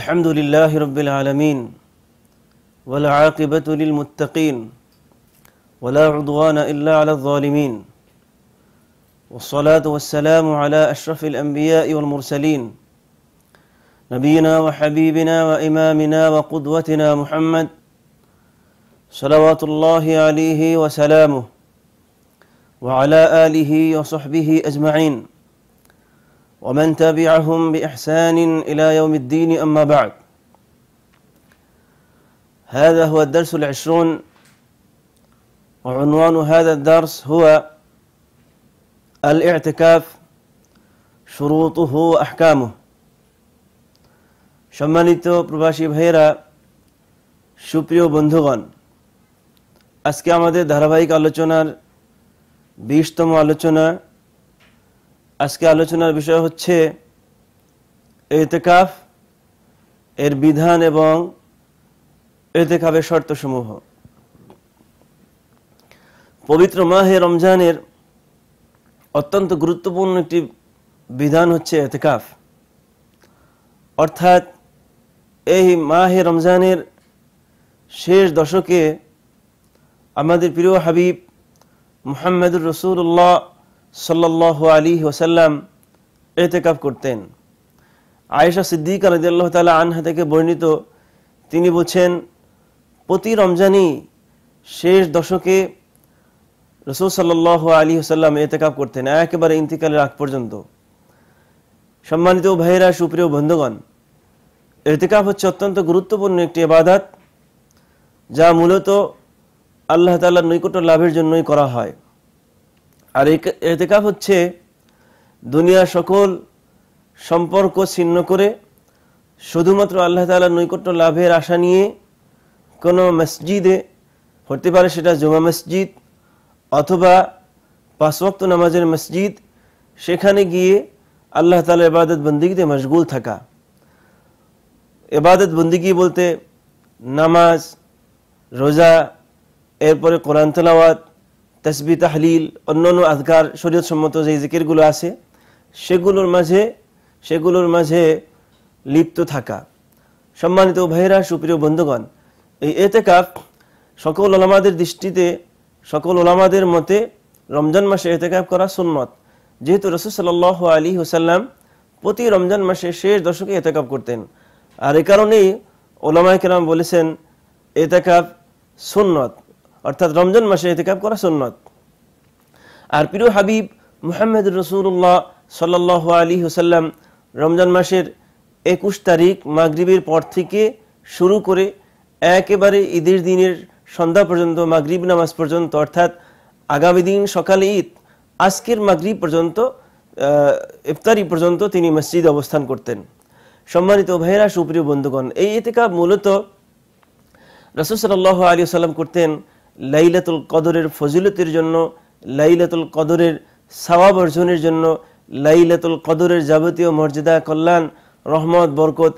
الحمد لله رب العالمين والعاقبة للمتقين ولا عدوان إلا على الظالمين والصلاة والسلام على أشرف الأنبياء والمرسلين نبينا وحبيبنا وإمامنا وقدوتنا محمد صلوات الله عليه وسلامه وعلى آله وصحبه أجمعين ومن تبعهم بإحسان إلى يوم الدين أما بعد هذا هو الدرس العشرون وعنوان هذا الدرس هو الاعتكاف شروطه وأحكامه সম্মানিত প্রবাসী ভাইয়েরা সুপ্রিয় বন্ধুগণ আজকে আমাদের ধারাবাহিক আলোচনার বিশতম আলোচনা আজকে আলোচনার বিষয় হচ্ছে এতেকাফ এর বিধান এবং এতেকাফের শর্তসমূহ পবিত্র মাহে রমজানের অত্যন্ত গুরুত্বপূর্ণ একটি বিধান হচ্ছে এতেকাফ অর্থাৎ এই মাহে রমজানের শেষ দশকে আমাদের প্রিয় হাবিব মোহাম্মদুর রসুল্লাহ সাল্লাহ আলী ওসাল্লাম এতেকাফ করতেন আয়েশা সিদ্দিক আলদুল্লাহ তালা আনহা থেকে বর্ণিত তিনি বলছেন প্রতি রমজানই শেষ দশকে রসুল সাল্লাহ আলী ওসাল্লাম এতেকাফ করতেন একেবারে ইন্তিকালের আগ পর্যন্ত সম্মানিত ভাইয়েরা সুপ্রিয় বন্ধুগণ এতেকাফ হচ্ছে অত্যন্ত গুরুত্বপূর্ণ একটি আবাদাত যা মূলত আল্লাহ তাল্লাহ নৈকট্য লাভের জন্যই করা হয় আর এতেকাফ হচ্ছে দুনিয়ার সকল সম্পর্ক ছিন্ন করে শুধুমাত্র আল্লাহ তালার নৈকট্য লাভের আশা নিয়ে কোনো মসজিদে হতে পারে সেটা জমা মসজিদ অথবা পাঁচওয়াক্ত নামাজের মসজিদ সেখানে গিয়ে আল্লাহ তালা এবাদত বন্দিগিতে মশগুল থাকা এবাদত বন্দিগি বলতে নামাজ রোজা এরপরে কোরআন তলাওয়াত তসবি তাহলিল অন্যান্য আধকার শরীয়তসম্মত যে জিকিরগুলো আছে সেগুলোর মাঝে সেগুলোর মাঝে লিপ্ত থাকা সম্মানিত ভাইরা সুপ্রিয় বন্ধুগণ এই এতেকাফ সকল ওলামাদের দৃষ্টিতে সকল ওলামাদের মতে রমজান মাসে এতেকাফ করা সুন্নত যেহেতু রসুসাল আলী হুসাল্লাম প্রতি রমজান মাসে শেষ দশকে এতেকাফ করতেন আর এ কারণেই ওলামায় কেরাম বলেছেন এতেকাপ সুন্নত অর্থাৎ রমজান মাসে এতেকাব করা সন্ন্যত আর প্রিয় হাবিব মুহাম্মদ রসুল্লাহ সাল আলী হুসাল্লাম রমজান মাসের একুশ তারিখ মাগরীবের পর থেকে শুরু করে একেবারে ঈদের দিনের সন্ধ্যা পর্যন্ত মাগরীব নামাজ পর্যন্ত অর্থাৎ আগামী দিন সকালে ঈদ আজকের মাগরীব পর্যন্ত ইফতারি পর্যন্ত তিনি মসজিদ অবস্থান করতেন সম্মানিত ভাইরা সুপ্রিয় বন্ধুগণ এই এতেকাব মূলত রসুল সাল আলী সাল্লাম করতেন লাইলাতুল কদরের ফজিলতের জন্য লাইলাতুল কদরের সবাব অর্জনের জন্য লাইলাতুল কদরের যাবতীয় মর্যাদা কল্যাণ রহমত বরকত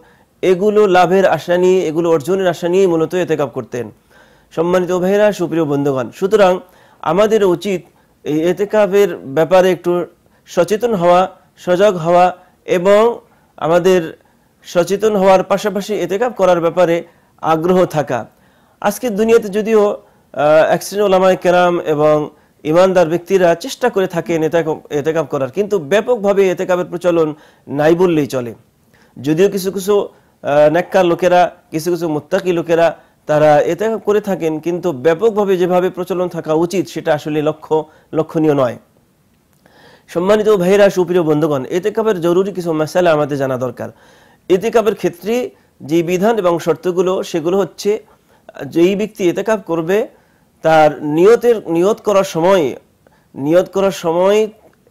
এগুলো লাভের আশা নিয়ে এগুলো অর্জনের আশা নিয়েই মূলত এতেকাপ করতেন সম্মানিত ভাইরা সুপ্রিয় বন্ধুগণ সুতরাং আমাদের উচিত এই এতেকাপের ব্যাপারে একটু সচেতন হওয়া সজাগ হওয়া এবং আমাদের সচেতন হওয়ার পাশাপাশি এতেকাপ করার ব্যাপারে আগ্রহ থাকা আজকের দুনিয়াতে যদিও এক শ্রেণী ওলামায় কেরাম এবং ইমানদার ব্যক্তিরা চেষ্টা করে থাকেন এতেকাব করার কিন্তু ব্যাপকভাবে এতেকাবের প্রচলন নাই বললেই চলে যদিও কিছু কিছু নেককার লোকেরা কিছু কিছু মোত্তাকি লোকেরা তারা এতেকাব করে থাকেন কিন্তু ব্যাপকভাবে যেভাবে প্রচলন থাকা উচিত সেটা আসলে লক্ষ্য লক্ষণীয় নয় সম্মানিত ভাইরা সুপ্রিয় বন্ধুগণ এতেকাবের জরুরি কিছু মশালা আমাদের জানা দরকার এতেকাবের ক্ষেত্রে যে বিধান এবং শর্তগুলো সেগুলো হচ্ছে যেই ব্যক্তি এতেকাব করবে তার নিয়তের নিয়ত করার সময় নিয়ত করার সময়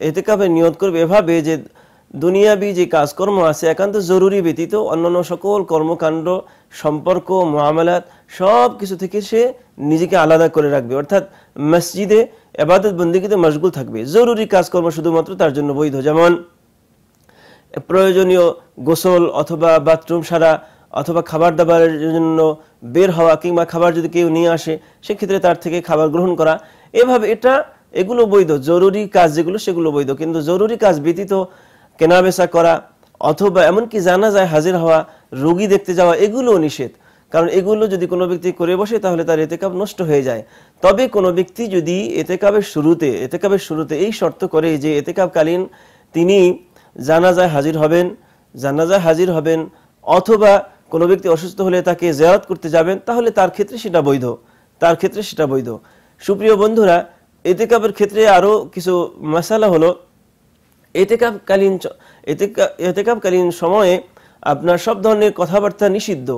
এতে কাপে নিয়ত করবে এভাবে যে দুনিয়াবি যে কাজকর্ম আছে একান্ত জরুরি ব্যতীত অন্যান্য সকল কর্মকাণ্ড সম্পর্ক মহামেলাত সব কিছু থেকে সে নিজেকে আলাদা করে রাখবে অর্থাৎ মসজিদে এবাদত বন্দিকিতে মশগুল থাকবে জরুরি কাজকর্ম শুধুমাত্র তার জন্য বৈধ যেমন প্রয়োজনীয় গোসল অথবা বাথরুম সারা অথবা খাবার দাবারের জন্য বের হওয়া কিংবা খাবার যদি কেউ নিয়ে আসে সেক্ষেত্রে তার থেকে খাবার গ্রহণ করা এভাবে এটা এগুলো বৈধ জরুরি কাজ যেগুলো সেগুলো বৈধ কিন্তু জরুরি কাজ ব্যতীত কেনাবেচা করা অথবা এমনকি জানা যায় হাজির হওয়া রোগী দেখতে যাওয়া এগুলো নিষেধ কারণ এগুলো যদি কোনো ব্যক্তি করে বসে তাহলে তার কাপ নষ্ট হয়ে যায় তবে কোনো ব্যক্তি যদি এতেকাবের শুরুতে এতেকাবের শুরুতে এই শর্ত করে যে কাপকালীন তিনি জানাজায় হাজির হবেন জানাজায় হাজির হবেন অথবা কোনো ব্যক্তি অসুস্থ হলে তাকে জেয়ারত করতে যাবেন তাহলে তার ক্ষেত্রে সেটা বৈধ তার ক্ষেত্রে সেটা বৈধ সুপ্রিয় বন্ধুরা এতেকাপের ক্ষেত্রে আরও কিছু মশালা হলো এতেকাপকালীন এতেকাপকালীন সময়ে আপনার সব ধরনের কথাবার্তা নিষিদ্ধ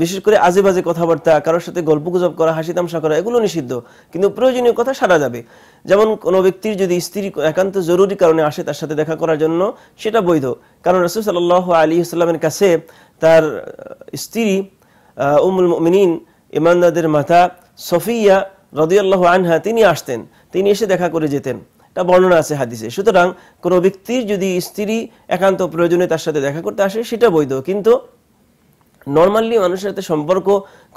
বিশেষ করে আজে বাজে কথাবার্তা কারোর সাথে গল্প গুজব করা হাসি তামসা করা এগুলো নিষিদ্ধ কিন্তু প্রয়োজনীয় কথা সারা যাবে যেমন কোনো ব্যক্তির যদি স্ত্রী একান্ত জরুরি কারণে আসে তার সাথে দেখা করার জন্য সেটা বৈধ কারণ রসুল সাল আলী ইসলামের কাছে তার স্ত্রী উমুল মিনীন ইমানদাদের মাতা সফিয়া রদিয়াল্লাহ আনহা তিনি আসতেন তিনি এসে দেখা করে যেতেন তা বর্ণনা আছে হাদিসে সুতরাং কোনো ব্যক্তির যদি স্ত্রী একান্ত প্রয়োজনে তার সাথে দেখা করতে আসে সেটা বৈধ কিন্তু নর্মালি মানুষের সাথে সম্পর্ক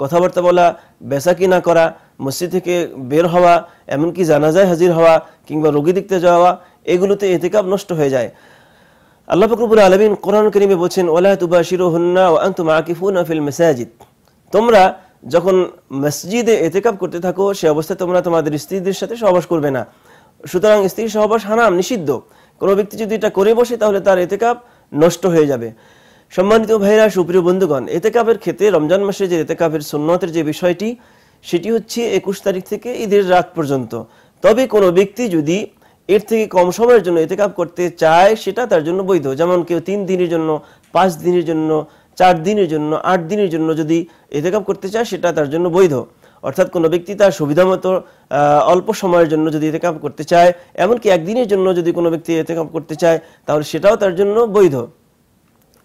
কথাবার্তা বলা বেচা কিনা করা মসজিদ থেকে বের হওয়া এমনকি জানাজায় হাজির হওয়া কিংবা রোগী দেখতে যাওয়া এগুলোতে এতেকাব নষ্ট হয়ে যায় আল্লাহ ফকরুবুল আলমিন কোরআন করিমে বলছেন ওলাহ তুবা শিরো হন্না ও আন্ত মাকিফুন আফিল মেসাজিদ তোমরা যখন মসজিদে এতেকাব করতে থাকো সে অবস্থায় তোমরা তোমাদের স্ত্রীদের সাথে সহবাস করবে না সুতরাং স্ত্রীর সহবাস হানাম নিষিদ্ধ কোনো ব্যক্তি যদি এটা করে বসে তাহলে তার এতেকাব নষ্ট হয়ে যাবে সম্মানিত ভাইরা সুপ্রিয় বন্ধুগণ এতেকাবের ক্ষেত্রে রমজান মাসে যে এতেকাবের সুন্নতের যে বিষয়টি সেটি হচ্ছে একুশ তারিখ থেকে ঈদের রাত পর্যন্ত তবে কোনো ব্যক্তি যদি এর থেকে কম সময়ের জন্য এতেকাব করতে চায় সেটা তার জন্য বৈধ যেমন কেউ তিন দিনের জন্য পাঁচ দিনের জন্য চার দিনের জন্য আট দিনের জন্য যদি এতেকাব করতে চায় সেটা তার জন্য বৈধ অর্থাৎ কোনো ব্যক্তি তার সুবিধামতো অল্প সময়ের জন্য যদি এতেকাব করতে চায় এমনকি একদিনের জন্য যদি কোনো ব্যক্তি এতেকাব করতে চায় তাহলে সেটাও তার জন্য বৈধ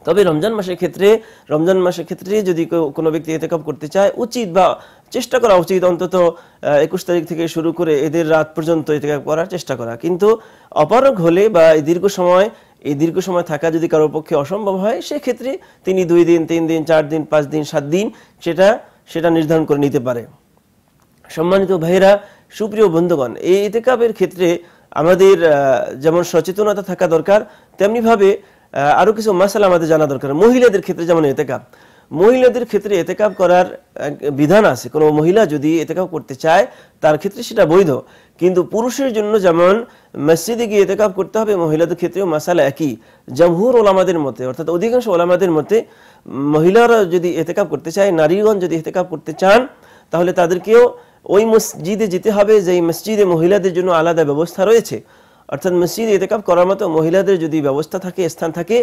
তবে রমজান মাসের ক্ষেত্রে রমজান মাসের ক্ষেত্রে যদি কোনো ব্যক্তি এতেকাপ করতে চায় উচিত বা চেষ্টা করা উচিত অন্তত একুশ তারিখ থেকে শুরু করে এদের রাত পর্যন্ত এতেকাপ করার চেষ্টা করা কিন্তু অপারক হলে বা এই দীর্ঘ সময় এই দীর্ঘ সময় থাকা যদি কারোর পক্ষে অসম্ভব হয় সেক্ষেত্রে তিনি দুই দিন তিন দিন চার দিন পাঁচ দিন সাত দিন সেটা সেটা নির্ধারণ করে নিতে পারে সম্মানিত ভাইয়েরা সুপ্রিয় বন্ধুগণ এই ইতেকাপের ক্ষেত্রে আমাদের যেমন সচেতনতা থাকা দরকার তেমনিভাবে আরো কিছু মাসাল আমাদের জানা দরকার মহিলাদের ক্ষেত্রে যেমন এতেকাপ মহিলাদের ক্ষেত্রে এতেকাপ করার বিধান আছে কোনো মহিলা যদি এতেকাপ করতে চায় তার ক্ষেত্রে সেটা বৈধ কিন্তু পুরুষের জন্য যেমন মসজিদে গিয়ে এতেকাপ করতে হবে মহিলাদের ক্ষেত্রেও মাসাল একই জমহুর ওলামাদের মতে অর্থাৎ অধিকাংশ ওলামাদের মতে মহিলারা যদি এতেকাপ করতে চায় নারীগণ যদি এতেকাপ করতে চান তাহলে তাদেরকেও ওই মসজিদে যেতে হবে যে মসজিদে মহিলাদের জন্য আলাদা ব্যবস্থা রয়েছে অর্থাৎ মসজিদে এতেকাপ করার মতো মহিলাদের যদি ব্যবস্থা থাকে স্থান থাকে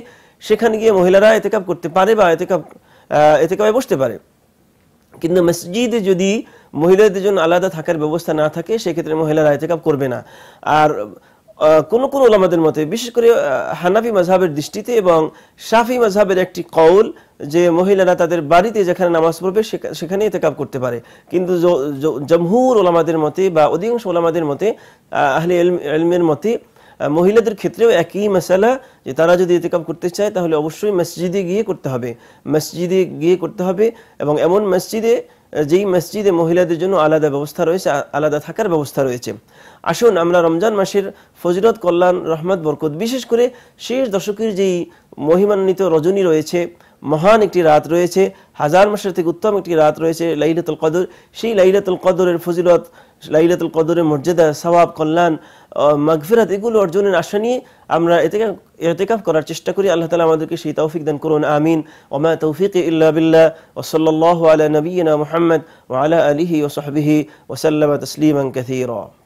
সেখানে গিয়ে মহিলারা এতেকাপ করতে পারে বা এতেকাপ এতেকাপে বসতে পারে কিন্তু মসজিদে যদি মহিলাদের জন্য আলাদা থাকার ব্যবস্থা না থাকে সেক্ষেত্রে মহিলারা এতেকাপ করবে না আর কোন কোন ওলামাদের মতে বিশেষ করে হানাফি মাঝহাবের দৃষ্টিতে এবং সাফি মাঝহাবের একটি কৌল যে মহিলারা তাদের বাড়িতে যেখানে নামাজ পড়বে সেখানে এতেকাব করতে পারে কিন্তু জমহুর ওলামাদের মতে বা অধিকাংশ ওলামাদের মতে আহলে এলমের মতে মহিলাদের ক্ষেত্রেও একই মশালা যে তারা যদি এতেকাব করতে চায় তাহলে অবশ্যই মসজিদে গিয়ে করতে হবে মসজিদে গিয়ে করতে হবে এবং এমন মসজিদে যেই মসজিদে মহিলাদের জন্য আলাদা ব্যবস্থা রয়েছে আলাদা থাকার ব্যবস্থা রয়েছে আসুন আমরা রমজান মাসের ফজরত কল্যাণ রহমত বরকত বিশেষ করে শেষ দশকের যেই মহিমান্বিত রজনী রয়েছে মহান একটি রাত রয়েছে হাজার মাসের থেকে উত্তম একটি রাত রয়েছে লাইলাতুল কদর সেই লাইলাতুল কদরের ফজিলত লাইলাতুল কদরের মর্যাদা সবাব কল্যাণ মাগফিরাত এগুলো অর্জনের আশা নিয়ে আমরা এতেকা এতেকাফ করার চেষ্টা করি আল্লাহ তালা আমাদেরকে সেই তৌফিক দান করুন আমিন ওমা তৌফিক ইল্লাবিল্লা ওসল্লাহ আলা নবীনা মোহাম্মদ ও আলা আলিহি ওসহবিহি ওসাল্লাম তসলিম কথিরা